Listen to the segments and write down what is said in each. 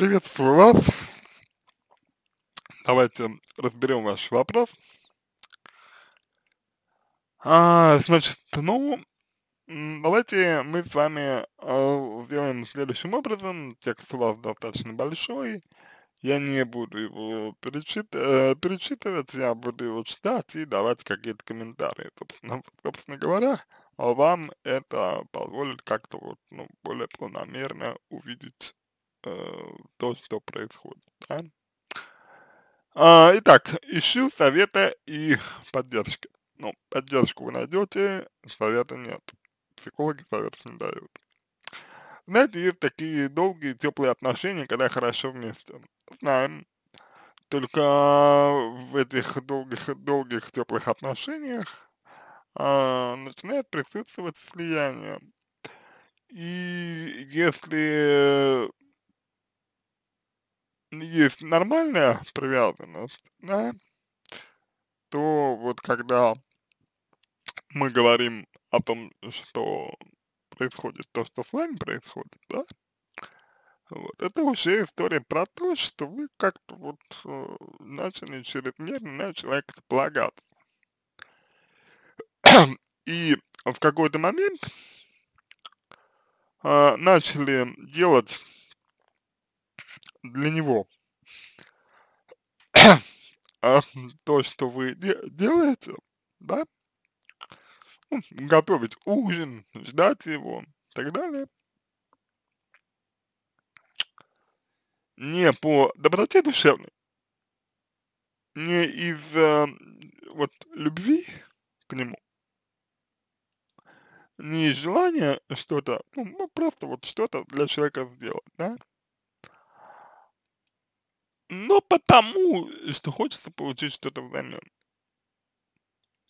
Приветствую вас. Давайте разберем ваш вопрос. А, значит, ну, давайте мы с вами э, сделаем следующим образом. Текст у вас достаточно большой. Я не буду его перечит, э, перечитывать, я буду его читать и давать какие-то комментарии. Собственно, ну, собственно говоря, вам это позволит как-то вот, ну, более планомерно увидеть Э, то, что происходит. Да? А, итак, ищу совета и поддержки. Ну, поддержку вы найдете, совета нет. Психологи советов не дают. Знаете, есть такие долгие, теплые отношения, когда хорошо вместе. Знаем. Только в этих долгих, долгих теплых отношениях а, начинает присутствовать слияние. И если есть нормальная привязанность, да, то вот когда мы говорим о том, что происходит то, что с вами происходит, да, вот, это уже история про то, что вы как-то вот э, начали чрезмерно на человека полагаться. И в какой-то момент э, начали делать для него а, то, что вы де делаете, да, ну, готовить ужин, ждать его и так далее, не по доброте душевной, не из э, вот любви к нему, не из желания что-то, ну, ну просто вот что-то для человека сделать, да, но ну, потому, э, что хочется получить что-то взамен.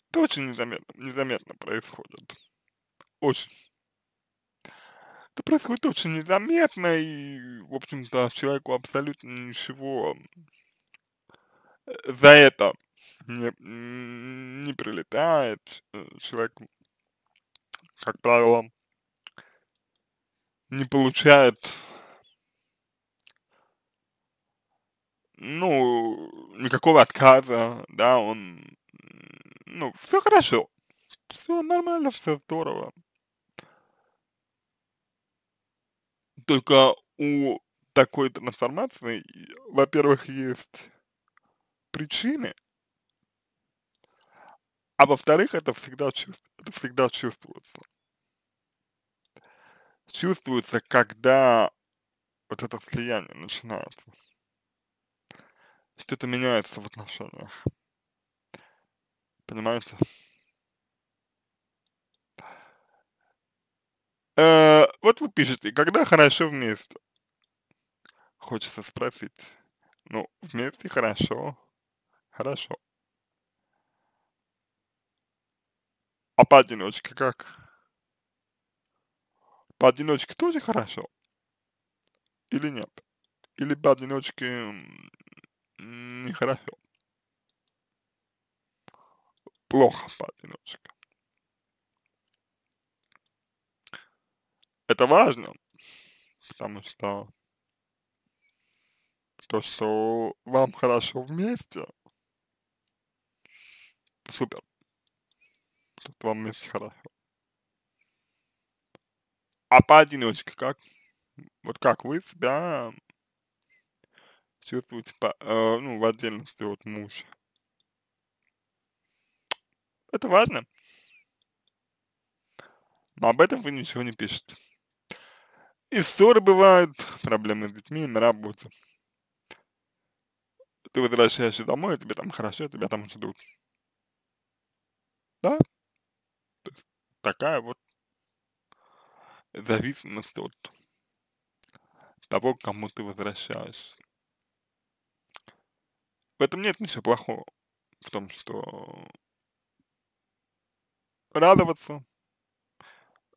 Это очень незаметно, незаметно происходит. Очень. Это происходит очень незаметно, и, в общем-то, человеку абсолютно ничего э, за это не, не прилетает. Э, человек, как правило, не получает ну, никакого отказа, да, он, ну, все хорошо, все нормально, все здорово. Только у такой трансформации, во-первых, есть причины, а во-вторых, это всегда, это всегда чувствуется. Чувствуется, когда вот это слияние начинается что-то меняется в отношениях. Понимаете? Э, вот вы пишете, когда хорошо вместе? Хочется спросить. Ну, вместе хорошо. Хорошо. А поодиночке как? Поодиночке тоже хорошо? Или нет? Или поодиночке Нехорошо. Плохо, немножко. Это важно, потому что то, что вам хорошо вместе, супер. То, что вам вместе хорошо. А поодиночке как? Вот как вы себя чувствуете типа, по, э, ну, в отдельности от мужа. Это важно. Но об этом вы ничего не пишете. И ссоры бывают, проблемы с детьми, на работе. Ты возвращаешься домой, а тебе там хорошо, тебя там ждут. Да? Такая вот зависимость от того, к кому ты возвращаешься. В этом нет ничего плохого. В том, что радоваться,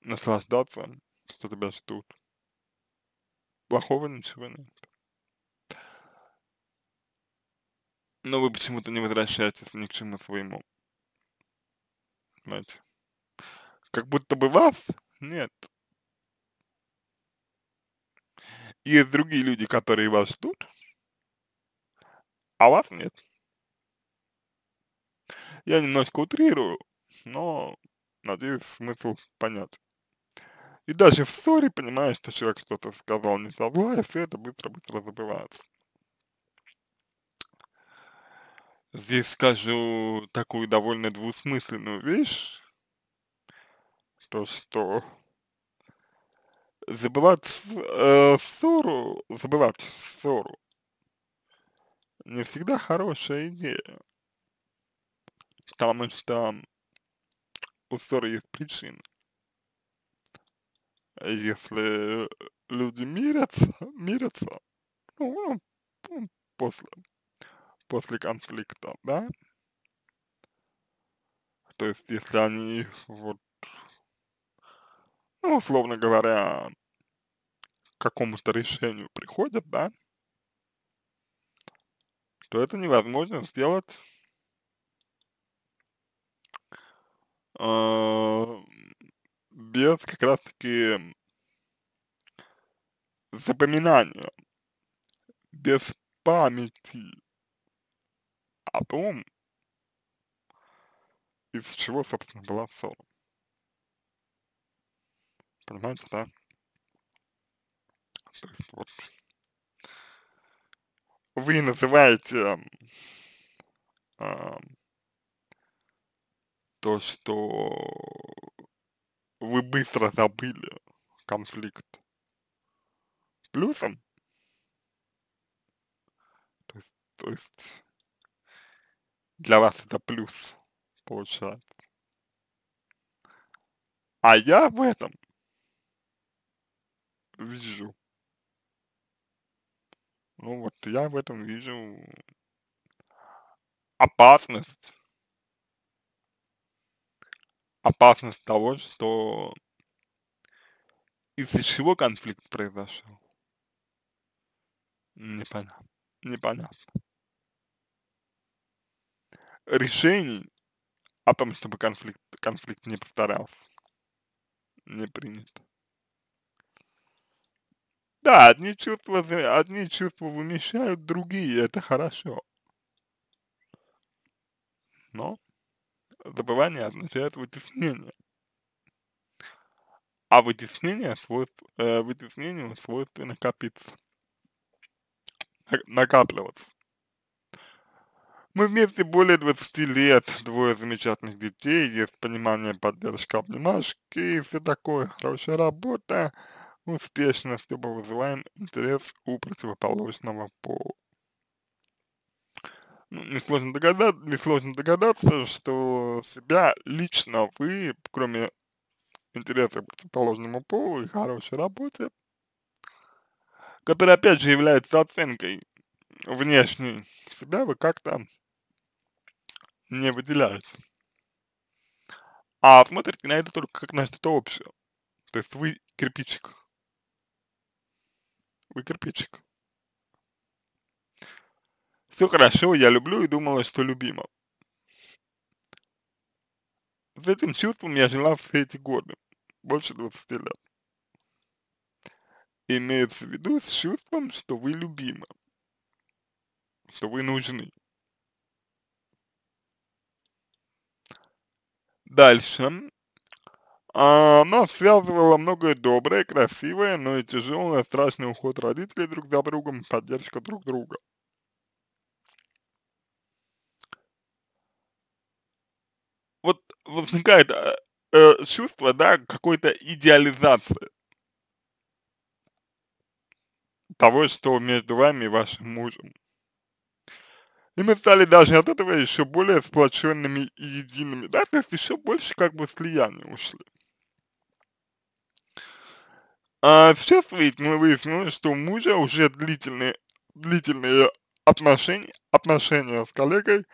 наслаждаться, что тебя ждут. Плохого ничего нет. Но вы почему-то не возвращаетесь ни к чему своему. Понимаете? Как будто бы вас нет. Есть другие люди, которые вас ждут, а вас нет. Я немножко утрирую, но, надеюсь, смысл понятен. И даже в ссоре понимаешь, что человек что-то сказал не со а все это быстро-быстро забывается. Здесь скажу такую довольно двусмысленную вещь, то что забывать э, ссору, забывать ссору не всегда хорошая идея, потому что у ссоры есть причины. Если люди мирятся, мирятся, ну, после, после конфликта, да, то есть если они вот, ну, условно говоря, к какому-то решению приходят, да, то это невозможно сделать э, без как раз-таки запоминания, без памяти о том, из чего, собственно, была ссора. Понимаете, да? То есть вот вы называете а, то, что вы быстро забыли конфликт плюсом. То есть, то есть для вас это плюс получается. А я в этом вижу ну вот я в этом вижу опасность. Опасность того, что из-за чего конфликт произошел. Непонятно. Непонятно. Решений о том, чтобы конфликт, конфликт не повторялся, не принято. Да, одни чувства, одни чувства вымещают другие, это хорошо. Но забывание означает вытеснение. А вытеснение свойств, э, вытеснению свойственно копиться, накапливаться. Мы вместе более 20 лет, двое замечательных детей, есть понимание, поддержка, обнимашки, все такое, хорошая работа, ну, успешно, чтобы вызываем интерес у противоположного пола. Ну, несложно, догадаться, несложно догадаться, что себя лично вы, кроме интереса к противоположному полу и хорошей работе, которая опять же является оценкой внешней себя, вы как-то не выделяете. А смотрите на это только как на что-то общее. То есть вы кирпичик вы кирпичик. Все хорошо, я люблю и думала, что любима. С этим чувством я жила все эти годы, больше 20 лет. Имеется в виду с чувством, что вы любима, что вы нужны. Дальше а она ну, связывала многое доброе, красивое, но и тяжелое, страшный уход родителей друг за другом, поддержка друг друга. Вот возникает э, э, чувство, да, какой-то идеализации того, что между вами и вашим мужем. И мы стали даже от этого еще более сплоченными и едиными, да, то есть еще больше как бы слияния ушли. А сейчас выяснилось, что у мужа уже длительные, длительные отношения, отношения с коллегой,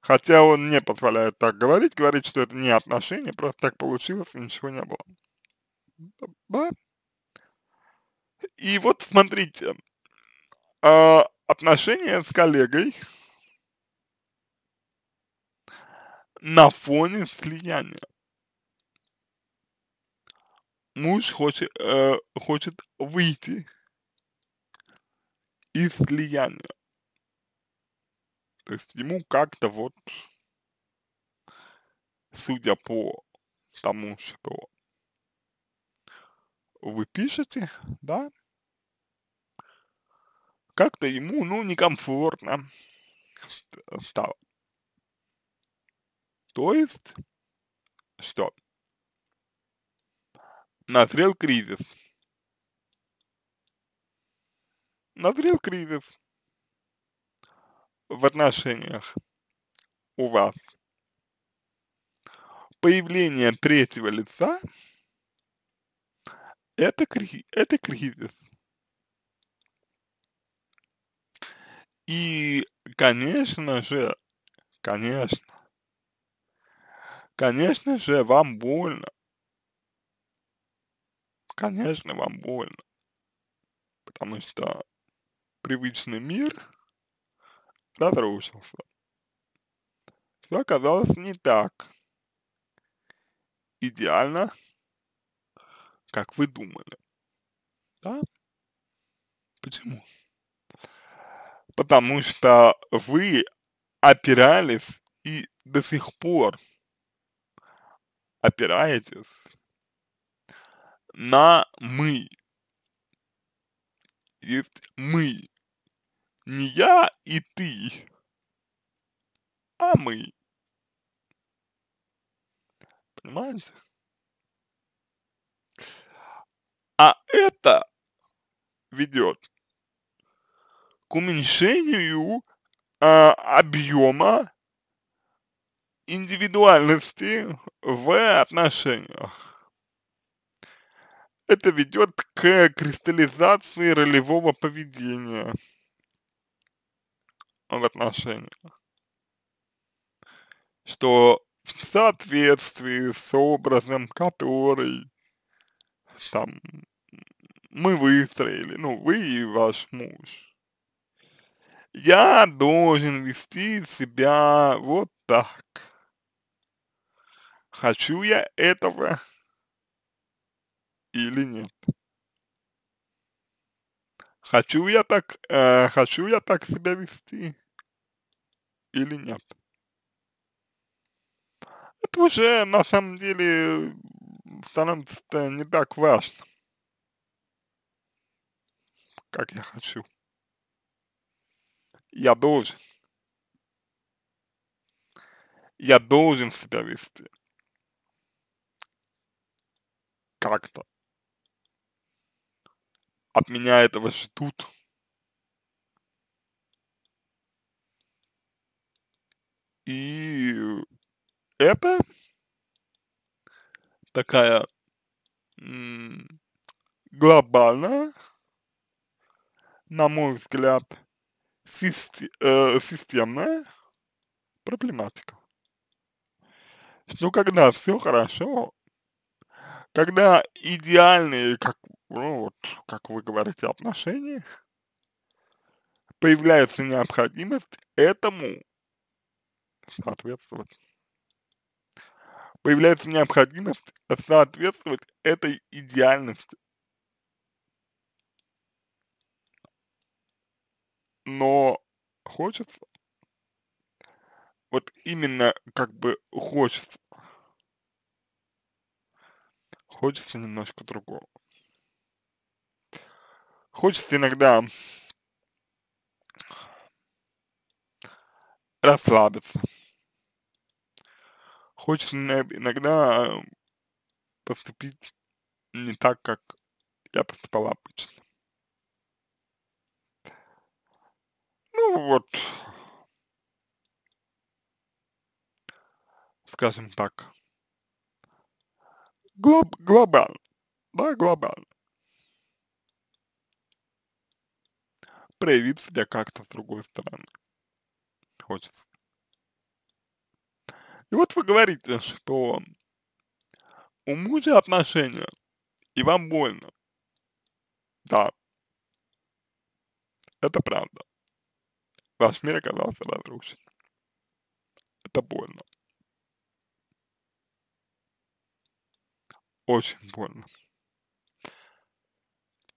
хотя он не позволяет так говорить, говорит, что это не отношения, просто так получилось и ничего не было. Да? И вот смотрите, э, отношения с коллегой на фоне слияния муж хочет, э, хочет выйти из слияния. То есть ему как-то вот, судя по тому, что вы пишете, да, как-то ему, ну, некомфортно стало. То есть, что? Назрел кризис. Назрел кризис в отношениях у вас. Появление третьего лица – это, кри это кризис. И, конечно же, конечно, конечно же, вам больно, конечно, вам больно. Потому что привычный мир разрушился. Все оказалось не так идеально, как вы думали. Да? Почему? Потому что вы опирались и до сих пор опираетесь на мы. Есть мы. Не я и ты, а мы. Понимаете? А это ведет к уменьшению э, а, объема индивидуальности в отношениях. Это ведет к кристаллизации ролевого поведения в отношениях. Что в соответствии с образом, который там мы выстроили, ну, вы и ваш муж, я должен вести себя вот так. Хочу я этого или нет. Хочу я так, э, хочу я так себя вести или нет. Это уже на самом деле становится не так важно, как я хочу. Я должен. Я должен себя вести. Как-то от меня этого ждут. И это такая глобальная, на мой взгляд, э, системная проблематика. Что ну, когда все хорошо, когда идеальные, как ну вот, как вы говорите, отношений, появляется необходимость этому соответствовать. Появляется необходимость соответствовать этой идеальности. Но хочется, вот именно как бы хочется, хочется немножко другого. Хочется иногда расслабиться. Хочется иногда э, поступить не так, как я поступал обычно. Ну вот, скажем так, глоб, глобально, да, глобально. проявить себя как-то с другой стороны. Хочется. И вот вы говорите, что у мужа отношения, и вам больно. Да. Это правда. Ваш мир оказался разрушен. Это больно. Очень больно.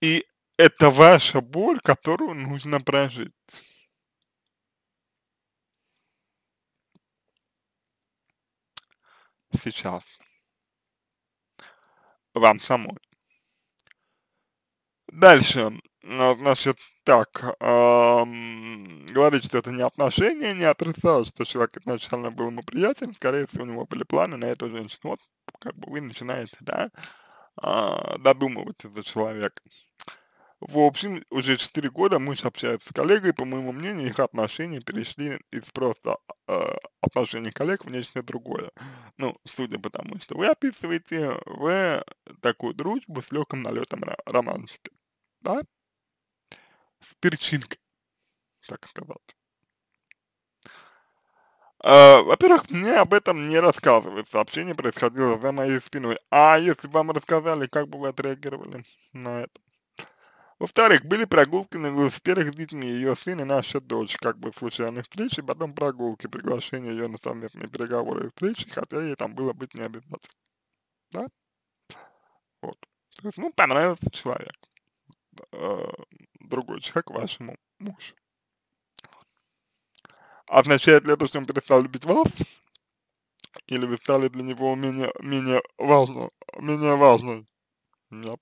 И это ваша боль, которую нужно прожить. Сейчас. Вам самой. Дальше, ну, значит, так, эм, говорит, что это не отношения, не отрицаю, что человек изначально был ему приятен, скорее всего, у него были планы на эту женщину. Вот, как бы вы начинаете, да, э, додумывать за человека. В общем, уже 4 года муж общается с коллегой, по моему мнению, их отношения перешли из просто э, а, отношений коллег в нечто другое. Ну, судя по тому, что вы описываете, в такую дружбу с легким налетом романтики, да? С перчинкой, так сказать. А, во-первых, мне об этом не рассказывают. Сообщение происходило за моей спиной. А если бы вам рассказали, как бы вы отреагировали на это? Во-вторых, были прогулки на велосипедах с детьми, ее сын и наша дочь, как бы случайных встреч и потом прогулки, приглашение ее на совместные переговоры и встречи, хотя ей там было быть не обязательно. Да? Вот. То есть, ну, понравился человек. Э, другой человек вашему мужу. Означает ли это, что он перестал любить вас? Или вы стали для него менее, менее важным, менее важной? Нет.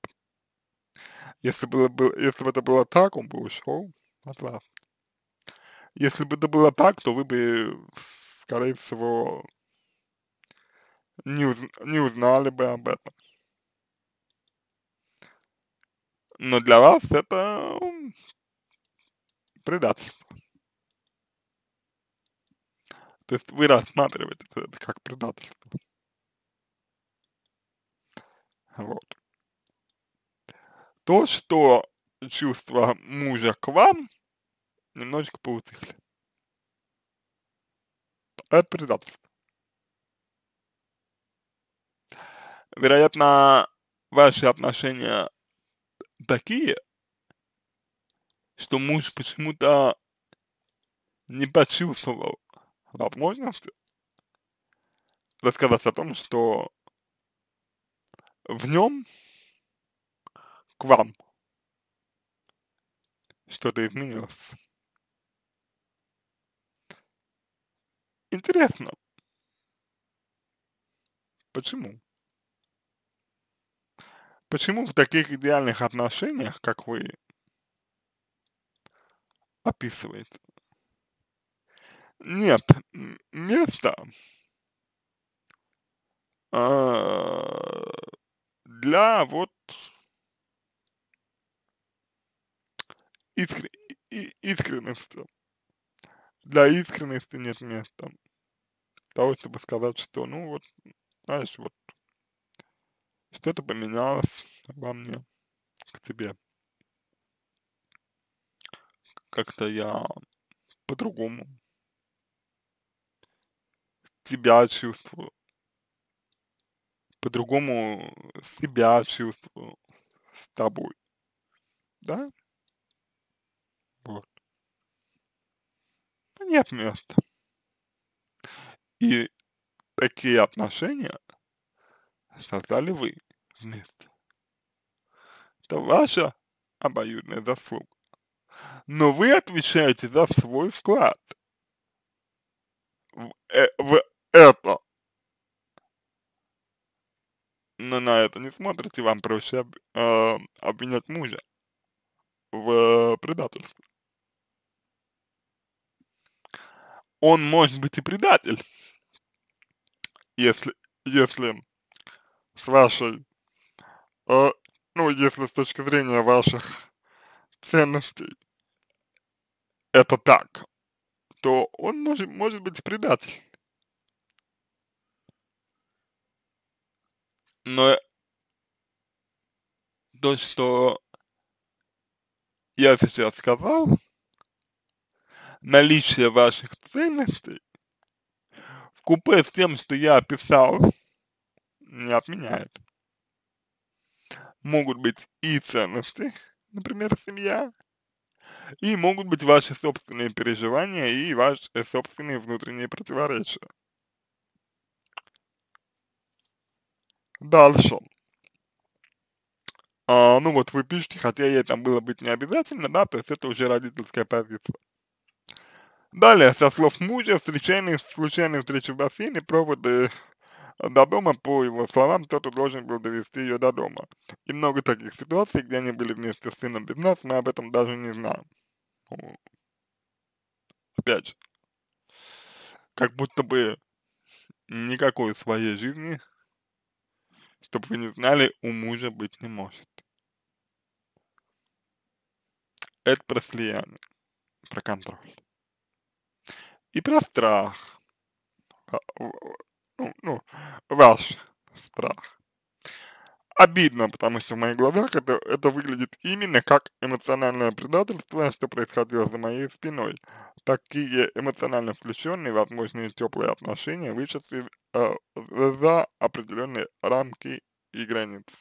Если бы, если бы это было так, он бы ушел от вас. Если бы это было так, то вы бы, скорее всего, не, уз, не узнали бы об этом. Но для вас это предательство. То есть вы рассматриваете это как предательство. Вот то, что чувства мужа к вам немножечко поутихли. Это предательство. Вероятно, ваши отношения такие, что муж почему-то не почувствовал возможности рассказать о том, что в нем к вам? Что-то изменилось? Интересно. Почему? Почему в таких идеальных отношениях, как вы описываете, нет места э, для вот искр... искренностью. Для искренности нет места. Того, чтобы сказать, что, ну вот, знаешь, вот, что-то поменялось во мне, к тебе. Как-то я по-другому тебя чувствую. По-другому себя чувствую с тобой. Да? Вот. Ну, Нет места. И такие отношения создали вы вместе. Это ваша обоюдная заслуга. Но вы отвечаете за свой вклад в, э, в это. Но на это не смотрите, вам проще об, э, обвинять мужа в э, предательстве. он может быть и предатель, если, если с вашей, э, ну, если с точки зрения ваших ценностей это так, то он может, может быть предатель. Но то, что я сейчас сказал, наличие ваших ценностей в купе с тем, что я описал, не отменяет. Могут быть и ценности, например, семья, и могут быть ваши собственные переживания и ваши собственные внутренние противоречия. Дальше. А, ну вот вы пишете, хотя ей там было быть не обязательно, да, то есть это уже родительская позиция. Далее, со слов мужа, встречаемые случайные встречи в бассейне, проводы э, до дома, по его словам, кто-то должен был довести ее до дома. И много таких ситуаций, где они были вместе с сыном без нас, мы об этом даже не знаем. Опять же, как будто бы никакой своей жизни, чтобы вы не знали, у мужа быть не может. Это про слияние, про контроль и про страх. А, ну, ну, ваш страх. Обидно, потому что в моих глазах это, это выглядит именно как эмоциональное предательство, что происходило за моей спиной. Такие эмоционально включенные, возможные теплые отношения вычислили э, за определенные рамки и границы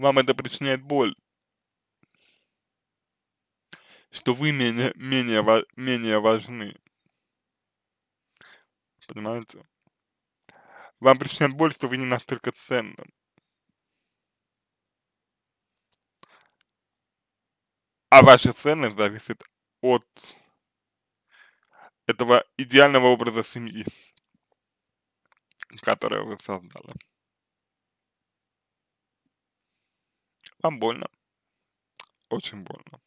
вам это причиняет боль, что вы менее, менее, менее важны. Понимаете? Вам причиняет боль, что вы не настолько ценны. А ваша ценность зависит от этого идеального образа семьи, которую вы создали. Вам больно. Очень больно.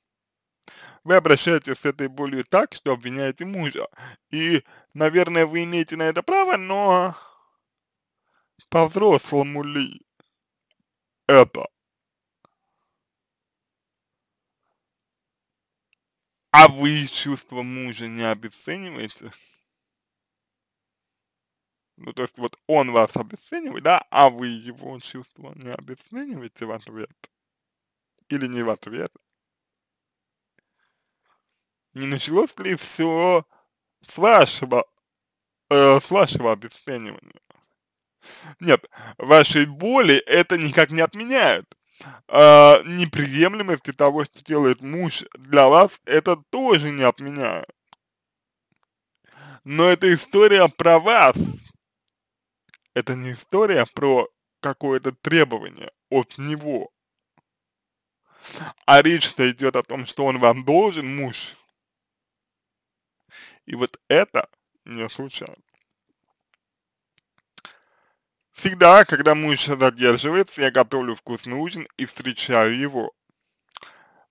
Вы обращаетесь с этой болью так, что обвиняете мужа. И, наверное, вы имеете на это право, но по-взрослому ли это? А вы чувства мужа не обесцениваете? Ну, то есть вот он вас обесценивает, да, а вы его чувства не обесцениваете в ответ или не в ответ. Не началось ли все с вашего, э, с вашего обесценивания? Нет, вашей боли это никак не отменяет. Э, неприемлемости того, что делает муж для вас, это тоже не отменяет. Но это история про вас. Это не история про какое-то требование от него а речь-то идет о том, что он вам должен, муж. И вот это не случайно. Всегда, когда муж задерживается, я готовлю вкусный ужин и встречаю его.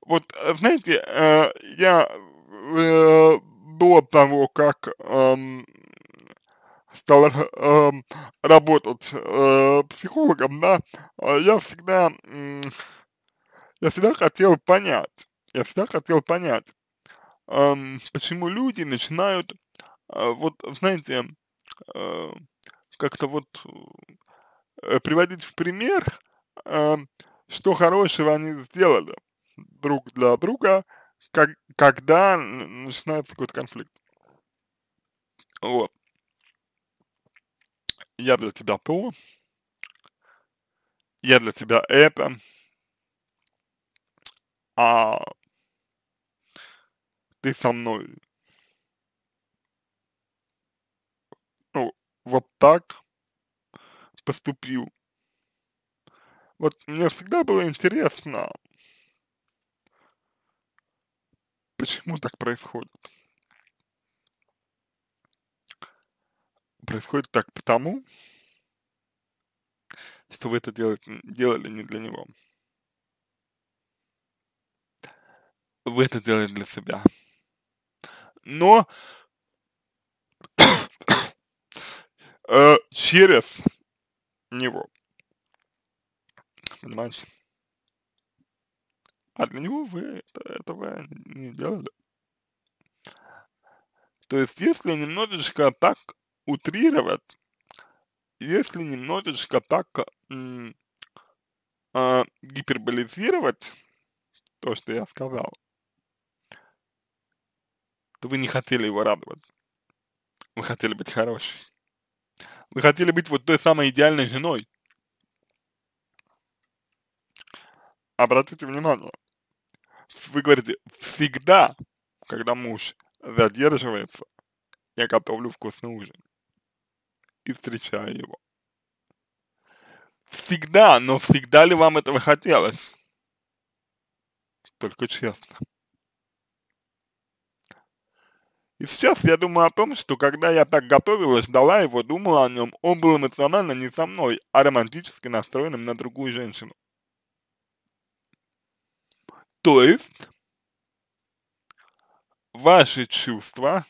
Вот, знаете, э, я э, до того, как э, стал э, работать э, психологом, да, э, я всегда э, я всегда хотел понять, я всегда хотел понять, эм, почему люди начинают, э, вот, знаете, э, как-то вот э, приводить в пример, э, что хорошего они сделали друг для друга, как, когда начинается какой-то конфликт. Вот. Я для тебя то, я для тебя это, а ты со мной. Ну, вот так поступил. Вот мне всегда было интересно, почему так происходит. Происходит так потому, что вы это делать, делали не для него. вы это делаете для себя. Но э, через него. Понимаете? А для него вы этого не делали. То есть, если немножечко так утрировать, если немножечко так э, гиперболизировать то, что я сказал, то вы не хотели его радовать. Вы хотели быть хорошей. Вы хотели быть вот той самой идеальной женой. Обратите внимание, вы говорите, всегда, когда муж задерживается, я готовлю вкусный ужин и встречаю его. Всегда, но всегда ли вам этого хотелось? Только честно. И сейчас я думаю о том, что когда я так готовилась, дала его, думала о нем, он был эмоционально не со мной, а романтически настроенным на другую женщину. То есть, ваши чувства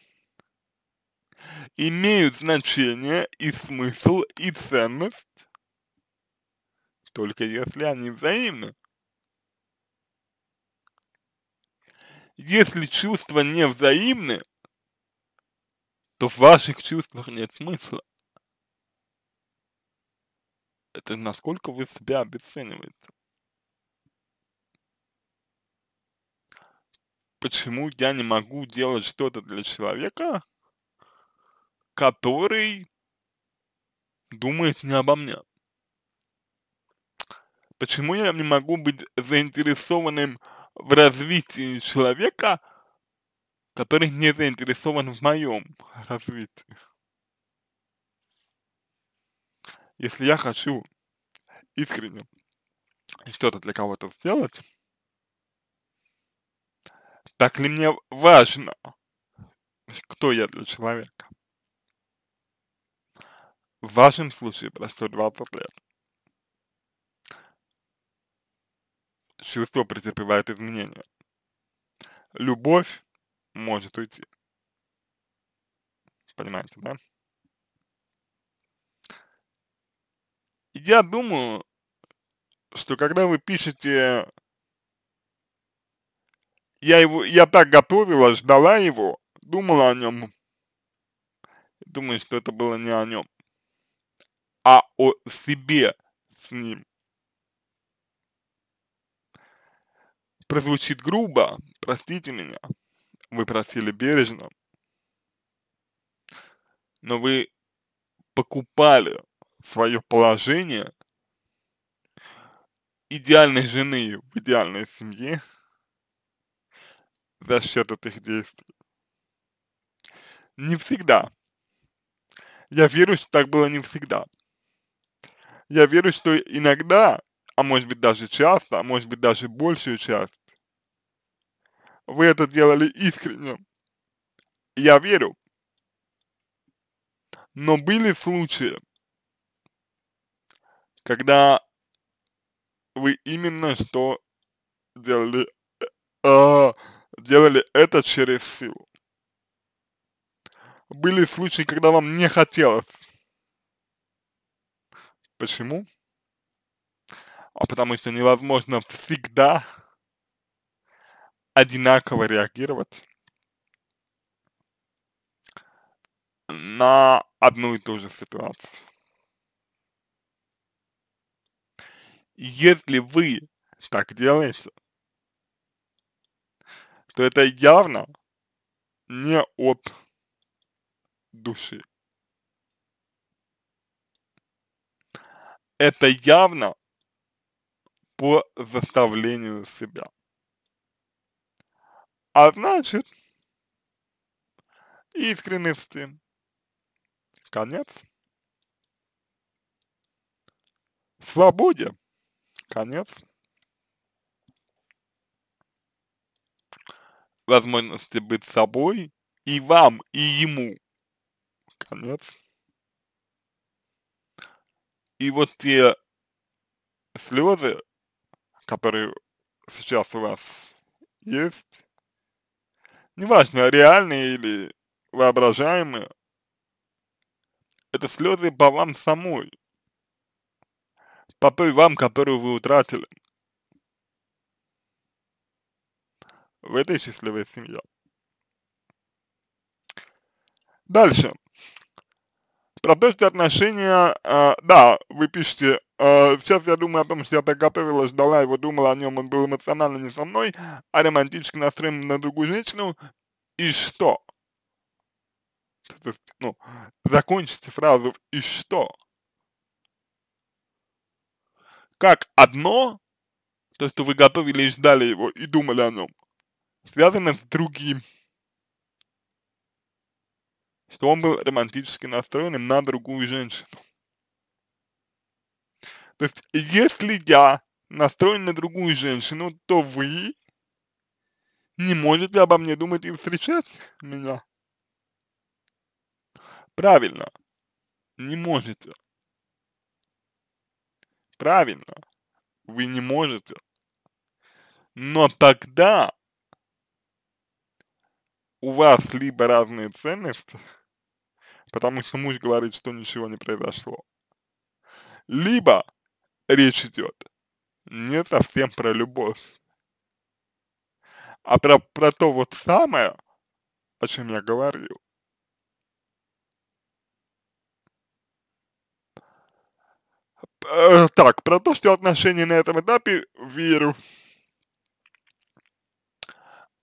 имеют значение и смысл, и ценность, только если они взаимны. Если чувства не взаимны, то в ваших чувствах нет смысла. Это насколько вы себя обесцениваете. Почему я не могу делать что-то для человека, который думает не обо мне? Почему я не могу быть заинтересованным в развитии человека, которых не заинтересован в моем развитии. Если я хочу искренне что-то для кого-то сделать, так ли мне важно, кто я для человека? В вашем случае прошло 20 лет. Чувство претерпевает изменения. Любовь может уйти. Понимаете, да? Я думаю, что когда вы пишете я его, я так готовила, ждала его, думала о нем. Думаю, что это было не о нем, а о себе с ним. Прозвучит грубо, простите меня вы просили бережно, но вы покупали свое положение идеальной жены в идеальной семье за счет этих действий. Не всегда. Я верю, что так было не всегда. Я верю, что иногда, а может быть даже часто, а может быть даже большую часть вы это делали искренне. Я верю. Но были случаи, когда вы именно что делали, э, а, делали это через силу. Были случаи, когда вам не хотелось. Почему? А потому что невозможно всегда одинаково реагировать на одну и ту же ситуацию. Если вы так делаете, то это явно не от души. Это явно по заставлению себя. А значит, искренности. Конец. Свободе. Конец. Возможности быть собой и вам, и ему. Конец. И вот те слезы, которые сейчас у вас есть, неважно, реальные или воображаемые, это слезы по вам самой, по той вам, которую вы утратили. В этой счастливой семье. Дальше. Про то, что отношения, э, да, вы пишете, э, сейчас я думаю о том, что я так готовилась, ждала его, думала о нем, он был эмоционально не со мной, а романтически настроен на другую женщину, и что? ну, закончите фразу «и что?» Как одно, то, что вы готовили и ждали его, и думали о нем, связано с другим что он был романтически настроенным на другую женщину. То есть, если я настроен на другую женщину, то вы не можете обо мне думать и встречать меня. Правильно. Не можете. Правильно. Вы не можете. Но тогда у вас либо разные ценности, потому что муж говорит, что ничего не произошло. Либо речь идет не совсем про любовь, а про, про то вот самое, о чем я говорил. Э, так, про то, что отношения на этом этапе верю.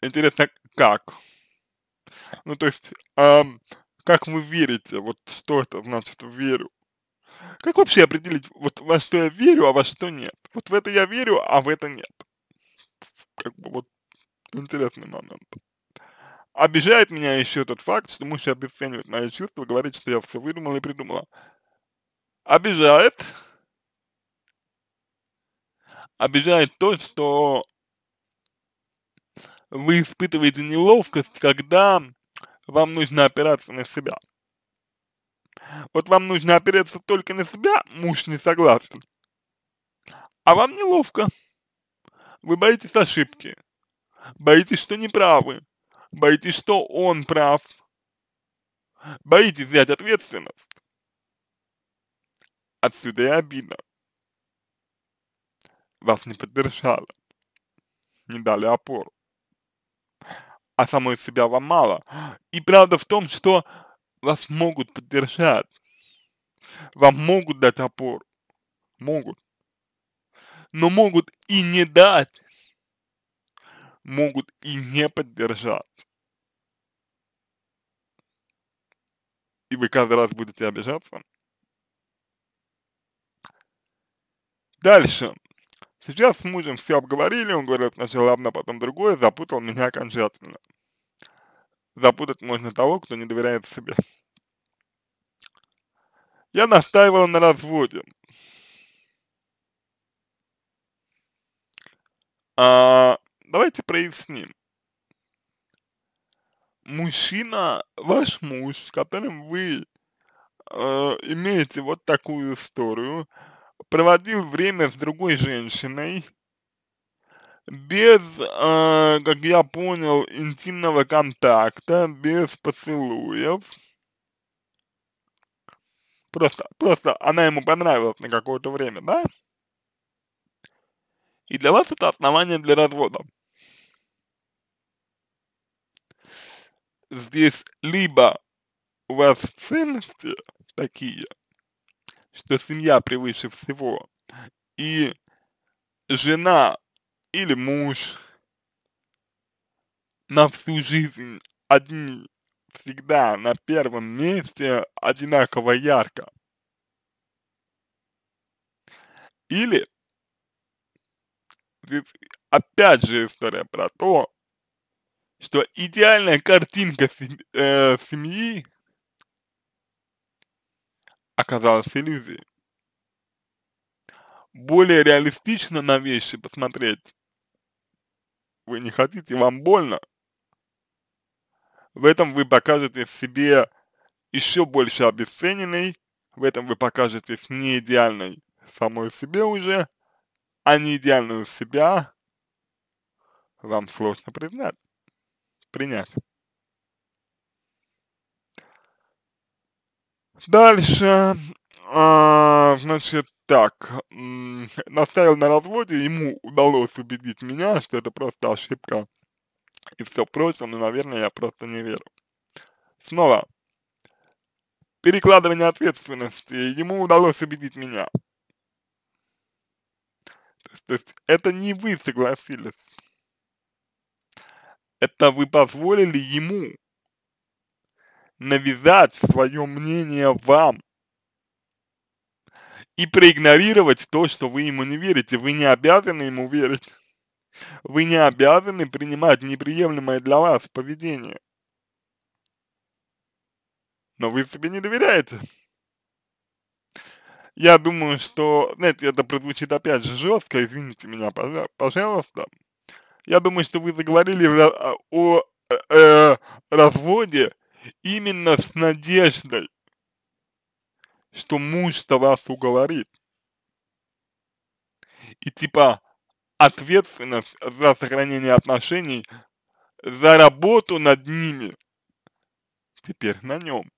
Интересно, как? Ну, то есть, эм, как вы верите? Вот что это значит верю? Как вообще определить, вот во что я верю, а во что нет? Вот в это я верю, а в это нет. Как бы вот интересный момент. Обижает меня еще тот факт, что муж обесценивает мои чувства, говорит, что я все выдумала и придумала. Обижает. Обижает то, что вы испытываете неловкость, когда вам нужно опираться на себя. Вот вам нужно опереться только на себя, муж не согласен. А вам неловко. Вы боитесь ошибки. Боитесь, что неправы. Боитесь, что он прав. Боитесь взять ответственность. Отсюда и обида. Вас не поддержали. Не дали опору а самой себя вам мало. И правда в том, что вас могут поддержать, вам могут дать опор, могут, но могут и не дать, могут и не поддержать. И вы каждый раз будете обижаться. Дальше. Сейчас с мужем все обговорили, он говорит «Ну, сначала одно, потом другое, запутал меня окончательно. Запутать можно того, кто не доверяет себе. Я настаивала на разводе. А, давайте проясним. Мужчина, ваш муж, с которым вы э, имеете вот такую историю, проводил время с другой женщиной, без, э, как я понял, интимного контакта, без поцелуев. Просто, просто она ему понравилась на какое-то время, да? И для вас это основание для развода. Здесь либо у вас ценности такие, что семья превыше всего, и жена или муж на всю жизнь одни всегда на первом месте одинаково ярко. Или, здесь опять же история про то, что идеальная картинка семь, э, семьи оказалась иллюзией. Более реалистично на вещи посмотреть вы не хотите, вам больно. В этом вы покажете себе еще больше обесцененной, в этом вы покажетесь не идеальной самой себе уже, а не идеальную себя вам сложно признать, принять. Дальше, а, значит, так, наставил на разводе, ему удалось убедить меня, что это просто ошибка и все прочее, но, наверное, я просто не верю. Снова, перекладывание ответственности, ему удалось убедить меня. То есть, то есть это не вы согласились, это вы позволили ему навязать свое мнение вам и проигнорировать то, что вы ему не верите. Вы не обязаны ему верить. Вы не обязаны принимать неприемлемое для вас поведение. Но вы себе не доверяете. Я думаю, что, знаете, это прозвучит опять же жестко, извините меня, пожалуйста. Я думаю, что вы заговорили о, о, э, о э, разводе именно с надеждой, что муж-то вас уговорит. И типа ответственность за сохранение отношений, за работу над ними теперь на нем.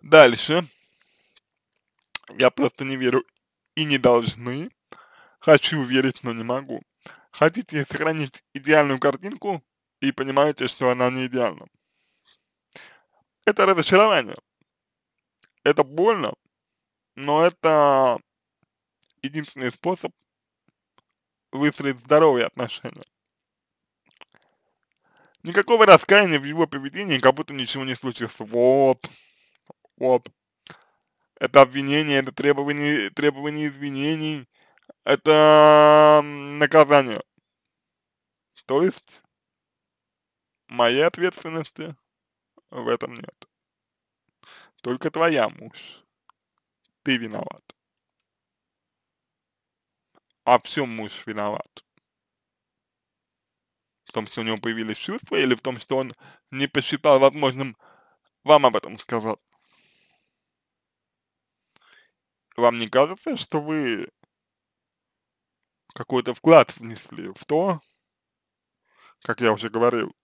Дальше. Я просто не верю и не должны. Хочу верить, но не могу хотите сохранить идеальную картинку и понимаете, что она не идеальна. Это разочарование. Это больно, но это единственный способ выстроить здоровые отношения. Никакого раскаяния в его поведении, как будто ничего не случилось. Вот. Вот. Это обвинение, это требование, требование извинений, это наказание. То есть моей ответственности в этом нет. Только твоя муж. Ты виноват. А в муж виноват? В том, что у него появились чувства, или в том, что он не посчитал возможным вам об этом сказать? Вам не кажется, что вы какой-то вклад внесли в то, как я уже говорил,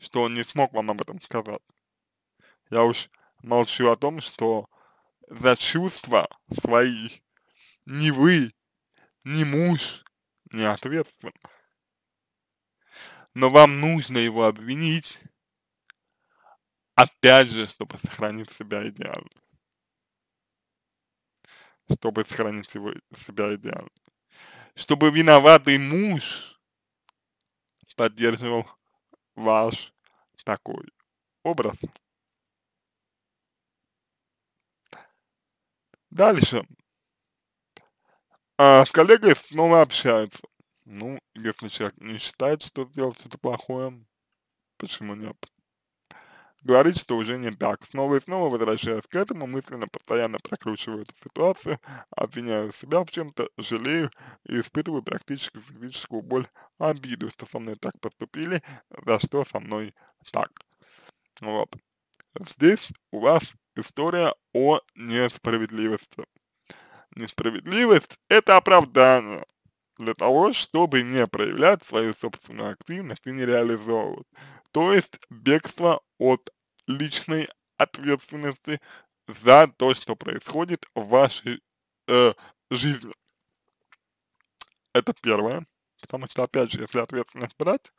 что он не смог вам об этом сказать. Я уж молчу о том, что за чувства свои ни вы, ни муж не ответственны. Но вам нужно его обвинить, опять же, чтобы сохранить себя идеально. Чтобы сохранить его, себя идеально чтобы виноватый муж поддерживал ваш такой образ. Дальше. А, с коллегой снова общается. Ну, если человек не считает, что сделал что-то плохое, почему нет? говорить, что уже не так. Снова и снова возвращаясь к этому, мысленно постоянно прокручиваю эту ситуацию, обвиняю себя в чем-то, жалею и испытываю практически физическую боль, обиду, что со мной так поступили, за что со мной так. Вот. Здесь у вас история о несправедливости. Несправедливость – это оправдание для того, чтобы не проявлять свою собственную активность и не реализовывать. То есть бегство от личной ответственности за то, что происходит в вашей э, жизни. Это первое. Потому что, опять же, если ответственность брать,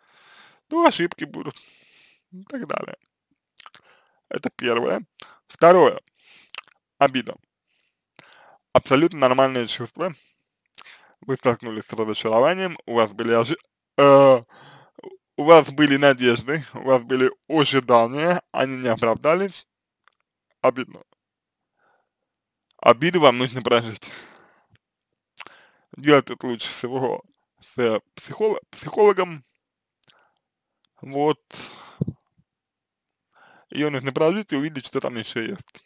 то ошибки будут и так далее. Это первое. Второе. Обида. Абсолютно нормальное чувство, вы столкнулись с разочарованием, у вас были ожи... э, у вас были надежды, у вас были ожидания, они не оправдались, обидно. Обиды вам нужно прожить. Делать это лучше всего с э, психолог, психологом. Вот. Ее нужно прожить и увидеть, что там еще есть.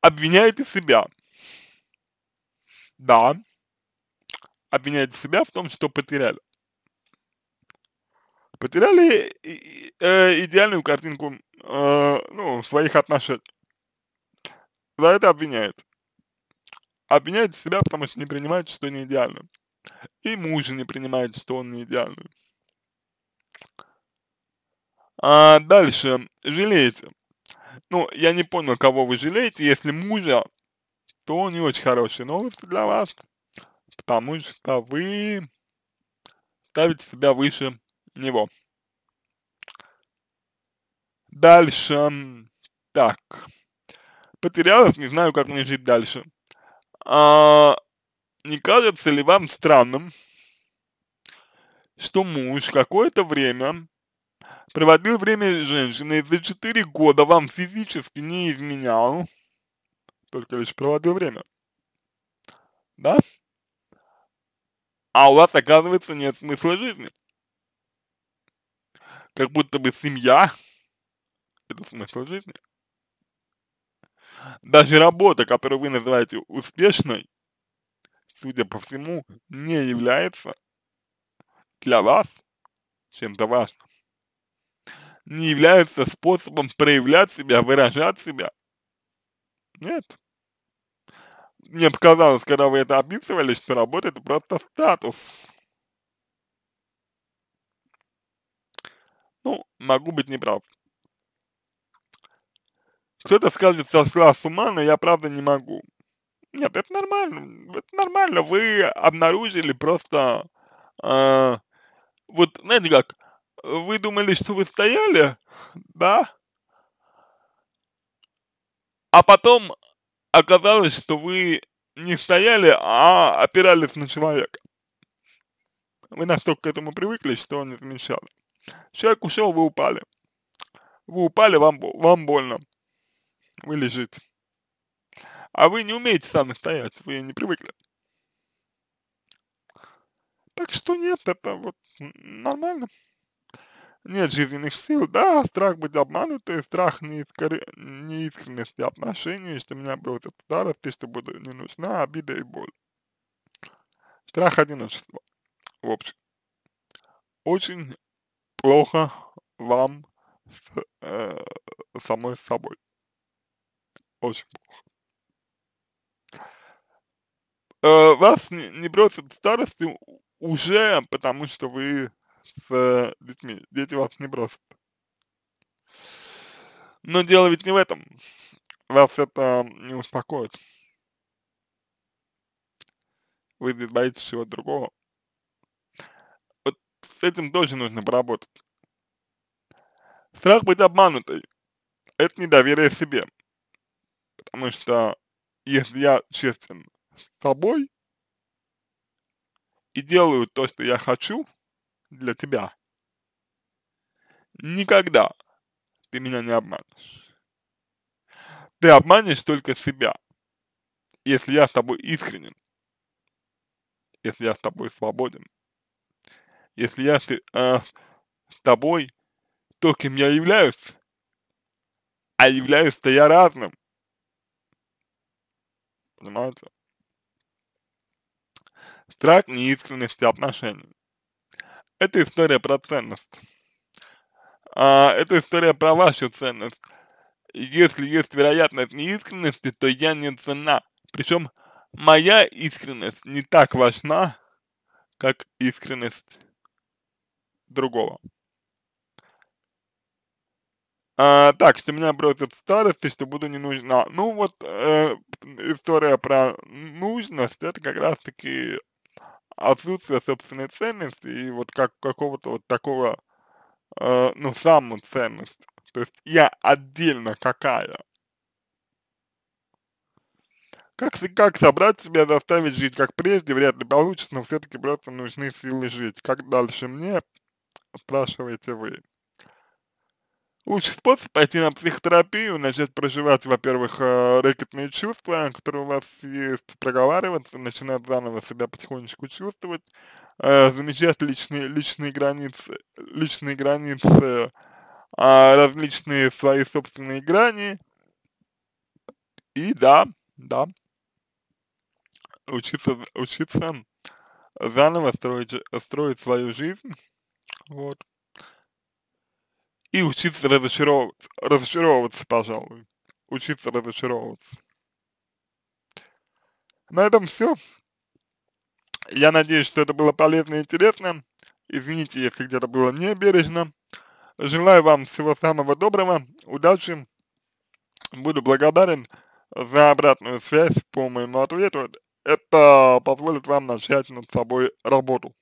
Обвиняйте себя да, обвиняют себя в том, что потеряли. Потеряли э, идеальную картинку, э, ну, своих отношений. За это обвиняет, Обвиняют себя, потому что не принимает, что не идеально. И мужа не принимает, что он не идеальный. А дальше, жалеете. Ну, я не понял, кого вы жалеете, если мужа то не очень хороший. Новость для вас, потому что вы ставите себя выше него. Дальше. Так. Потерялась, не знаю, как мне жить дальше. А, не кажется ли вам странным, что муж какое-то время проводил время с женщиной, за 4 года вам физически не изменял, только лишь проводил время. Да? А у вас, оказывается, нет смысла жизни. Как будто бы семья – это смысл жизни. Даже работа, которую вы называете успешной, судя по всему, не является для вас чем-то важным. Не является способом проявлять себя, выражать себя нет. Мне показалось, когда вы это описывали, что работает просто статус. Ну, могу быть неправ. Кто-то скажет, сошла с ума, но я правда не могу. Нет, это нормально, это нормально, вы обнаружили просто, э, вот знаете как, вы думали, что вы стояли, да, а потом оказалось, что вы не стояли, а опирались на человека. Вы настолько к этому привыкли, что он не замечал. Человек ушел, вы упали. Вы упали, вам, вам больно. Вы лежите. А вы не умеете сами стоять, вы не привыкли. Так что нет, это вот нормально нет жизненных сил, да, страх быть обманутой, страх неискор... неискренности отношений, что меня бросят от старости, а что буду не нужна, обида и боль. Страх одиночества. В общем, очень плохо вам с э, самой собой. Очень плохо. Э, вас не, не бросят в старости уже потому, что вы с э, детьми. Дети вас не бросят. Но дело ведь не в этом. Вас это не успокоит. Вы здесь боитесь всего другого. Вот с этим тоже нужно поработать. Страх быть обманутой – это недоверие себе. Потому что если я честен с собой и делаю то, что я хочу, для тебя. Никогда ты меня не обманешь. Ты обманешь только себя, если я с тобой искренен, если я с тобой свободен, если я с, э, а, с тобой то, кем я являюсь, а являюсь-то я разным. Понимаете? Страх неискренности отношений. Это история про ценность. А, это история про вашу ценность. Если есть вероятность неискренности, то я не цена. Причем моя искренность не так важна, как искренность другого. А, так, что меня бросит старость и что буду не нужна. Ну вот э, история про нужность, это как раз таки отсутствие собственной ценности и вот как какого-то вот такого, э, ну, самоценности. То есть я отдельно какая. Как, как собрать себя, заставить жить как прежде, вряд ли получится, но все-таки просто нужны силы жить. Как дальше мне, спрашиваете вы лучший способ пойти на психотерапию, начать проживать, во-первых, э, рэкетные чувства, которые у вас есть, проговариваться, начинать заново себя потихонечку чувствовать, э, замечать личные, личные границы, личные границы, а, различные свои собственные грани. И да, да, учиться, учиться заново строить, э, строить свою жизнь, вот. И учиться разочаровываться, разочаровываться, пожалуй. Учиться разочаровываться. На этом все. Я надеюсь, что это было полезно и интересно. Извините, если где-то было небережно. Желаю вам всего самого доброго, удачи. Буду благодарен за обратную связь по моему ответу. Это позволит вам начать над собой работу.